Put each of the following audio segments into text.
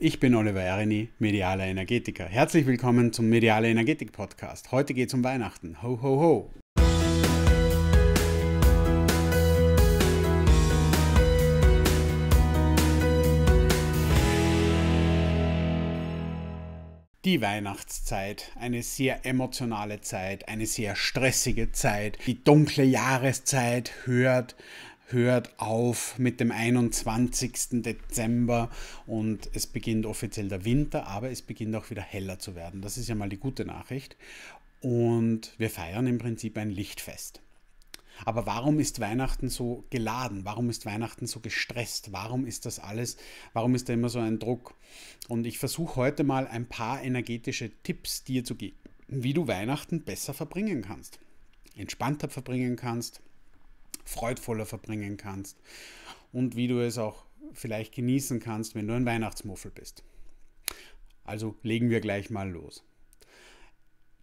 Ich bin Oliver Erini, medialer Energetiker. Herzlich willkommen zum Mediale Energetik Podcast. Heute geht es um Weihnachten. Ho, ho, ho! die Weihnachtszeit, eine sehr emotionale Zeit, eine sehr stressige Zeit, die dunkle Jahreszeit hört hört auf mit dem 21. Dezember und es beginnt offiziell der Winter, aber es beginnt auch wieder heller zu werden. Das ist ja mal die gute Nachricht. Und wir feiern im Prinzip ein Lichtfest. Aber warum ist Weihnachten so geladen? Warum ist Weihnachten so gestresst? Warum ist das alles? Warum ist da immer so ein Druck? Und ich versuche heute mal ein paar energetische Tipps dir zu geben, wie du Weihnachten besser verbringen kannst, entspannter verbringen kannst, freudvoller verbringen kannst und wie du es auch vielleicht genießen kannst, wenn du ein Weihnachtsmuffel bist. Also legen wir gleich mal los.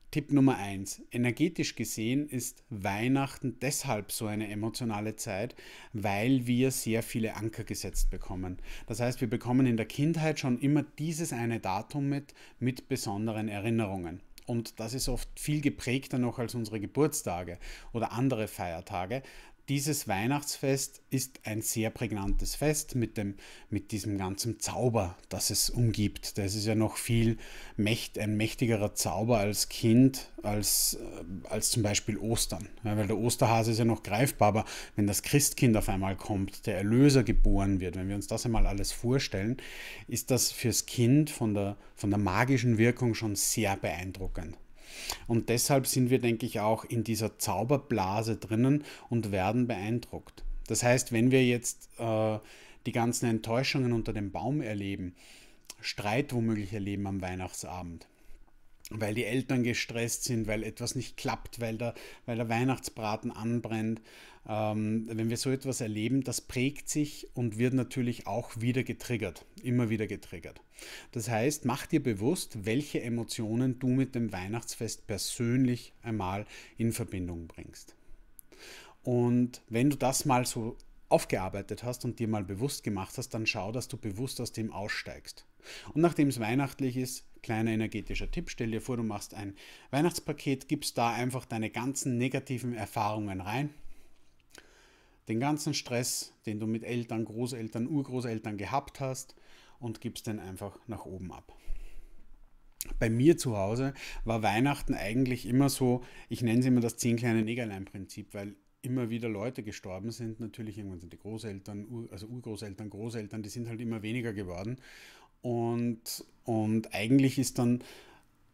Tipp Nummer 1. Energetisch gesehen ist Weihnachten deshalb so eine emotionale Zeit, weil wir sehr viele Anker gesetzt bekommen. Das heißt, wir bekommen in der Kindheit schon immer dieses eine Datum mit, mit besonderen Erinnerungen. Und das ist oft viel geprägter noch als unsere Geburtstage oder andere Feiertage, dieses Weihnachtsfest ist ein sehr prägnantes Fest mit, dem, mit diesem ganzen Zauber, das es umgibt. Das ist ja noch viel mächt, ein mächtigerer Zauber als Kind, als, äh, als zum Beispiel Ostern. Ja, weil der Osterhase ist ja noch greifbar, aber wenn das Christkind auf einmal kommt, der Erlöser geboren wird, wenn wir uns das einmal alles vorstellen, ist das fürs Kind von der, von der magischen Wirkung schon sehr beeindruckend. Und deshalb sind wir, denke ich, auch in dieser Zauberblase drinnen und werden beeindruckt. Das heißt, wenn wir jetzt äh, die ganzen Enttäuschungen unter dem Baum erleben, Streit womöglich erleben am Weihnachtsabend, weil die Eltern gestresst sind, weil etwas nicht klappt, weil der, weil der Weihnachtsbraten anbrennt. Ähm, wenn wir so etwas erleben, das prägt sich und wird natürlich auch wieder getriggert, immer wieder getriggert. Das heißt, mach dir bewusst, welche Emotionen du mit dem Weihnachtsfest persönlich einmal in Verbindung bringst. Und wenn du das mal so aufgearbeitet hast und dir mal bewusst gemacht hast, dann schau, dass du bewusst aus dem aussteigst. Und nachdem es weihnachtlich ist, Kleiner energetischer Tipp, stell dir vor, du machst ein Weihnachtspaket, gibst da einfach deine ganzen negativen Erfahrungen rein. Den ganzen Stress, den du mit Eltern, Großeltern, Urgroßeltern gehabt hast und gibst den einfach nach oben ab. Bei mir zu Hause war Weihnachten eigentlich immer so, ich nenne es immer das zehn kleine Negerlein-Prinzip, weil immer wieder Leute gestorben sind. Natürlich irgendwann sind die Großeltern, also Urgroßeltern, Großeltern, die sind halt immer weniger geworden. Und, und eigentlich ist dann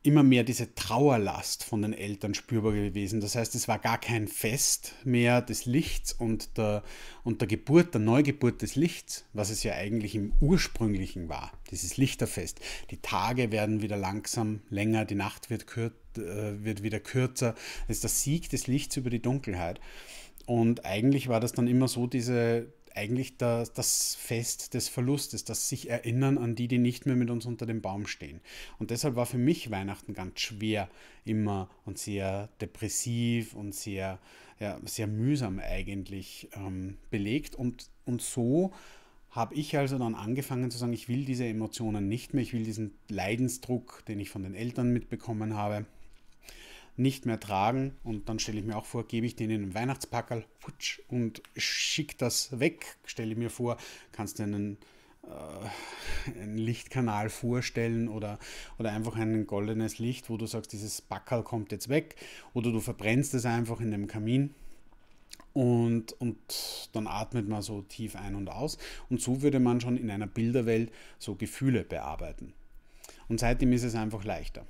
immer mehr diese Trauerlast von den Eltern spürbar gewesen. Das heißt, es war gar kein Fest mehr des Lichts und der, und der Geburt, der Neugeburt des Lichts, was es ja eigentlich im ursprünglichen war, dieses Lichterfest. Die Tage werden wieder langsam länger, die Nacht wird, kür äh, wird wieder kürzer. Das ist der Sieg des Lichts über die Dunkelheit. Und eigentlich war das dann immer so diese, eigentlich das, das Fest des Verlustes, das sich erinnern an die, die nicht mehr mit uns unter dem Baum stehen. Und deshalb war für mich Weihnachten ganz schwer immer und sehr depressiv und sehr, ja, sehr mühsam eigentlich ähm, belegt. Und, und so habe ich also dann angefangen zu sagen, ich will diese Emotionen nicht mehr, ich will diesen Leidensdruck, den ich von den Eltern mitbekommen habe, nicht mehr tragen. Und dann stelle ich mir auch vor, gebe ich denen einen Weihnachtspackerl und schicke das weg. Stelle ich mir vor, kannst du einen, äh, einen Lichtkanal vorstellen oder, oder einfach ein goldenes Licht, wo du sagst, dieses Packerl kommt jetzt weg. Oder du verbrennst es einfach in dem Kamin. Und, und dann atmet man so tief ein und aus. Und so würde man schon in einer Bilderwelt so Gefühle bearbeiten. Und seitdem ist es einfach leichter.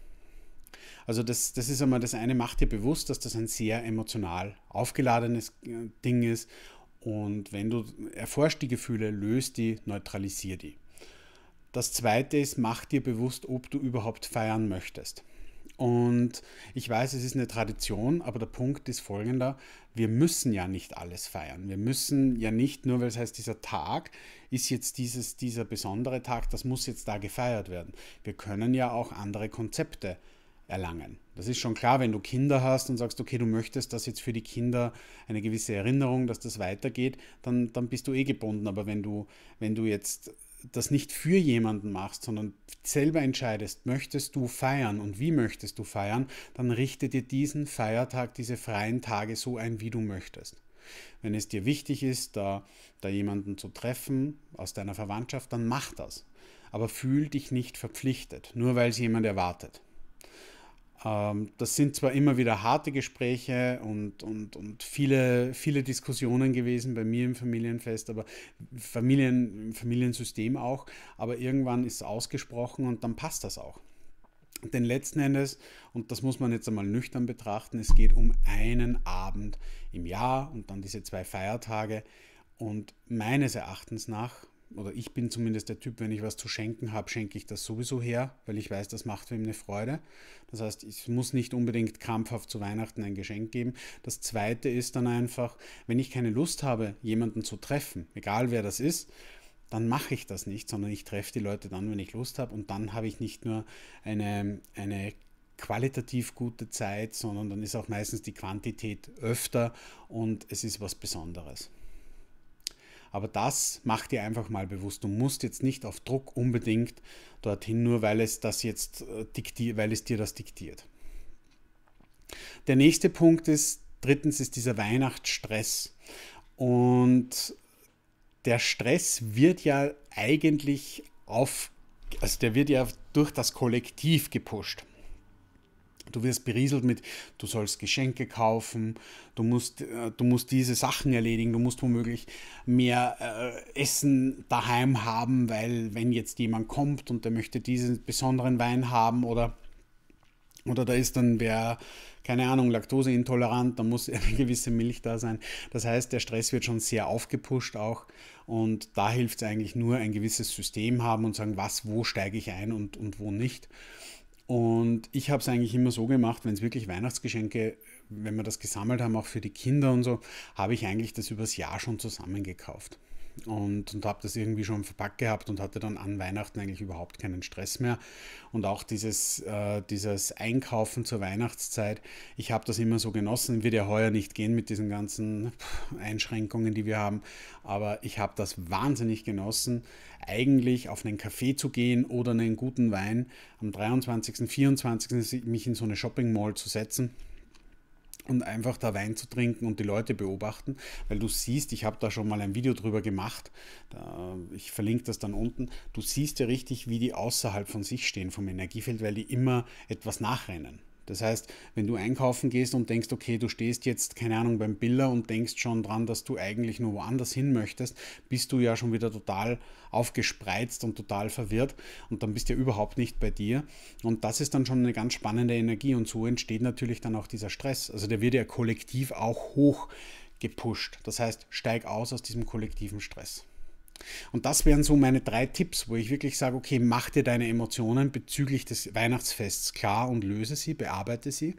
Also das, das ist einmal das eine, mach dir bewusst, dass das ein sehr emotional aufgeladenes äh, Ding ist. Und wenn du erforscht die Gefühle, löst die, neutralisier die. Das zweite ist, mach dir bewusst, ob du überhaupt feiern möchtest. Und ich weiß, es ist eine Tradition, aber der Punkt ist folgender, wir müssen ja nicht alles feiern. Wir müssen ja nicht, nur weil es heißt, dieser Tag ist jetzt dieses, dieser besondere Tag, das muss jetzt da gefeiert werden. Wir können ja auch andere Konzepte äh, erlangen. Das ist schon klar, wenn du Kinder hast und sagst, okay, du möchtest, dass jetzt für die Kinder eine gewisse Erinnerung, dass das weitergeht, dann, dann bist du eh gebunden. Aber wenn du, wenn du jetzt das nicht für jemanden machst, sondern selber entscheidest, möchtest du feiern und wie möchtest du feiern, dann richte dir diesen Feiertag, diese freien Tage so ein, wie du möchtest. Wenn es dir wichtig ist, da, da jemanden zu treffen aus deiner Verwandtschaft, dann mach das. Aber fühl dich nicht verpflichtet, nur weil es jemand erwartet. Ähm, das sind zwar immer wieder harte Gespräche und, und, und viele, viele Diskussionen gewesen bei mir im Familienfest, aber Familien, im Familiensystem auch, aber irgendwann ist es ausgesprochen und dann passt das auch. Denn letzten Endes, und das muss man jetzt einmal nüchtern betrachten, es geht um einen Abend im Jahr und dann diese zwei Feiertage. Und meines Erachtens nach, oder ich bin zumindest der Typ, wenn ich was zu schenken habe, schenke ich das sowieso her, weil ich weiß, das macht wem eine Freude. Das heißt, ich muss nicht unbedingt krampfhaft zu Weihnachten ein Geschenk geben. Das Zweite ist dann einfach, wenn ich keine Lust habe, jemanden zu treffen, egal wer das ist, dann mache ich das nicht, sondern ich treffe die Leute dann, wenn ich Lust habe und dann habe ich nicht nur eine, eine qualitativ gute Zeit, sondern dann ist auch meistens die Quantität öfter und es ist was Besonderes. Aber das mach dir einfach mal bewusst. Du musst jetzt nicht auf Druck unbedingt dorthin, nur weil es das jetzt äh, diktiert, weil es dir das diktiert. Der nächste Punkt ist, drittens ist dieser Weihnachtsstress. Und der Stress wird ja eigentlich auf, also der wird ja durch das Kollektiv gepusht. Du wirst berieselt mit, du sollst Geschenke kaufen, du musst, äh, du musst diese Sachen erledigen, du musst womöglich mehr äh, Essen daheim haben, weil wenn jetzt jemand kommt und der möchte diesen besonderen Wein haben oder, oder da ist dann wer, keine Ahnung, laktoseintolerant, dann muss eine gewisse Milch da sein. Das heißt, der Stress wird schon sehr aufgepusht auch und da hilft es eigentlich nur ein gewisses System haben und sagen, was, wo steige ich ein und, und wo nicht. Und ich habe es eigentlich immer so gemacht, wenn es wirklich Weihnachtsgeschenke, wenn wir das gesammelt haben, auch für die Kinder und so, habe ich eigentlich das übers Jahr schon zusammengekauft und, und habe das irgendwie schon verpackt gehabt und hatte dann an Weihnachten eigentlich überhaupt keinen Stress mehr. Und auch dieses, äh, dieses Einkaufen zur Weihnachtszeit, ich habe das immer so genossen, wird ja heuer nicht gehen mit diesen ganzen Einschränkungen, die wir haben, aber ich habe das wahnsinnig genossen, eigentlich auf einen Kaffee zu gehen oder einen guten Wein am 23., 24. mich in so eine Shopping Mall zu setzen und einfach da Wein zu trinken und die Leute beobachten, weil du siehst, ich habe da schon mal ein Video drüber gemacht, da, ich verlinke das dann unten, du siehst ja richtig, wie die außerhalb von sich stehen vom Energiefeld, weil die immer etwas nachrennen. Das heißt, wenn du einkaufen gehst und denkst, okay, du stehst jetzt, keine Ahnung, beim Biller und denkst schon dran, dass du eigentlich nur woanders hin möchtest, bist du ja schon wieder total aufgespreizt und total verwirrt und dann bist du ja überhaupt nicht bei dir. Und das ist dann schon eine ganz spannende Energie und so entsteht natürlich dann auch dieser Stress. Also der wird ja kollektiv auch hoch gepusht. Das heißt, steig aus aus diesem kollektiven Stress. Und das wären so meine drei Tipps, wo ich wirklich sage, okay, mach dir deine Emotionen bezüglich des Weihnachtsfests klar und löse sie, bearbeite sie.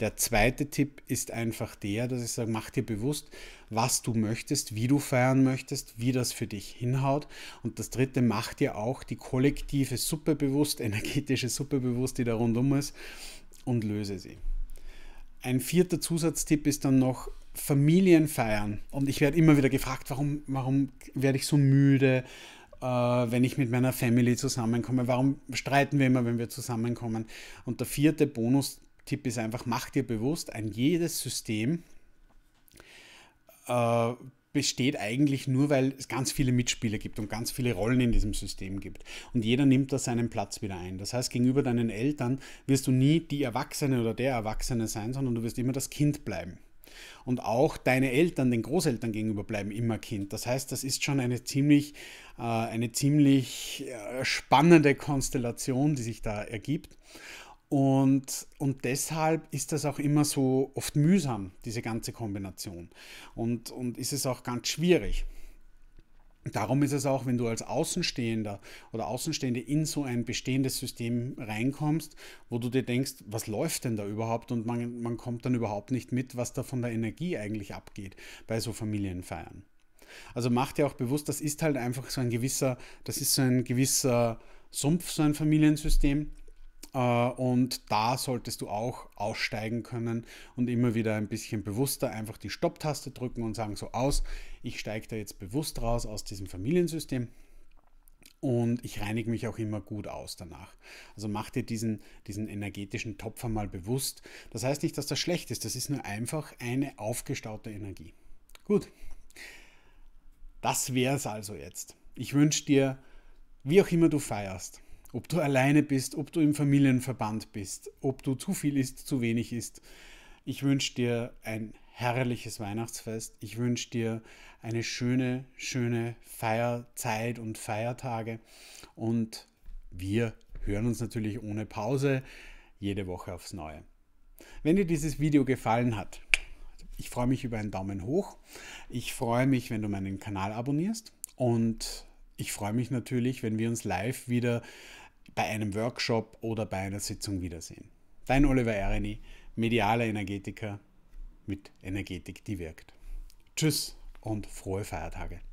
Der zweite Tipp ist einfach der, dass ich sage, mach dir bewusst, was du möchtest, wie du feiern möchtest, wie das für dich hinhaut. Und das dritte, mach dir auch die kollektive Suppe bewusst, energetische Suppe bewusst, die da rundum ist und löse sie. Ein vierter Zusatztipp ist dann noch, Familienfeiern. Und ich werde immer wieder gefragt, warum, warum werde ich so müde, äh, wenn ich mit meiner Family zusammenkomme? Warum streiten wir immer, wenn wir zusammenkommen? Und der vierte Bonustipp ist einfach, mach dir bewusst, ein jedes System äh, besteht eigentlich nur, weil es ganz viele Mitspieler gibt und ganz viele Rollen in diesem System gibt. Und jeder nimmt da seinen Platz wieder ein. Das heißt, gegenüber deinen Eltern wirst du nie die Erwachsene oder der Erwachsene sein, sondern du wirst immer das Kind bleiben und auch deine Eltern, den Großeltern gegenüber bleiben immer Kind. Das heißt, das ist schon eine ziemlich, äh, eine ziemlich äh, spannende Konstellation, die sich da ergibt. Und, und deshalb ist das auch immer so oft mühsam, diese ganze Kombination. Und, und ist es auch ganz schwierig. Darum ist es auch, wenn du als Außenstehender oder Außenstehende in so ein bestehendes System reinkommst, wo du dir denkst, was läuft denn da überhaupt und man, man kommt dann überhaupt nicht mit, was da von der Energie eigentlich abgeht bei so Familienfeiern. Also mach dir auch bewusst, das ist halt einfach so ein gewisser, das ist so ein gewisser Sumpf, so ein Familiensystem äh, und da solltest du auch aussteigen können und immer wieder ein bisschen bewusster einfach die Stopptaste drücken und sagen so aus, ich steige da jetzt bewusst raus aus diesem Familiensystem und ich reinige mich auch immer gut aus danach. Also mach dir diesen, diesen energetischen Topfer mal bewusst. Das heißt nicht, dass das schlecht ist, das ist nur einfach eine aufgestaute Energie. Gut, das wäre es also jetzt. Ich wünsche dir, wie auch immer du feierst, ob du alleine bist, ob du im Familienverband bist, ob du zu viel isst, zu wenig isst. Ich wünsche dir ein herrliches Weihnachtsfest. Ich wünsche dir eine schöne, schöne Feierzeit und Feiertage. Und wir hören uns natürlich ohne Pause jede Woche aufs Neue. Wenn dir dieses Video gefallen hat, ich freue mich über einen Daumen hoch. Ich freue mich, wenn du meinen Kanal abonnierst. Und ich freue mich natürlich, wenn wir uns live wieder bei einem Workshop oder bei einer Sitzung wiedersehen. Dein Oliver Ereni, medialer Energetiker mit Energetik, die wirkt. Tschüss und frohe Feiertage.